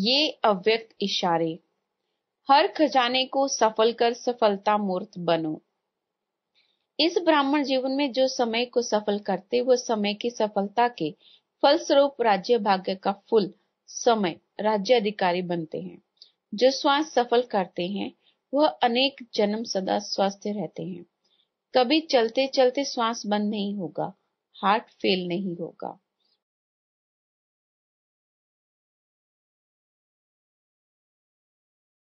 ये अव्यक्त इशारे हर खजाने को सफल कर सफलता मूर्त बनो इस ब्राह्मण जीवन में जो समय को सफल करते वो समय की सफलता के फलस्वरूप राज्य भाग्य का फुल समय राज्य अधिकारी बनते हैं जो श्वास सफल करते हैं वह अनेक जन्म सदा स्वस्थ रहते हैं कभी चलते चलते श्वास बंद नहीं होगा हार्ट फेल नहीं होगा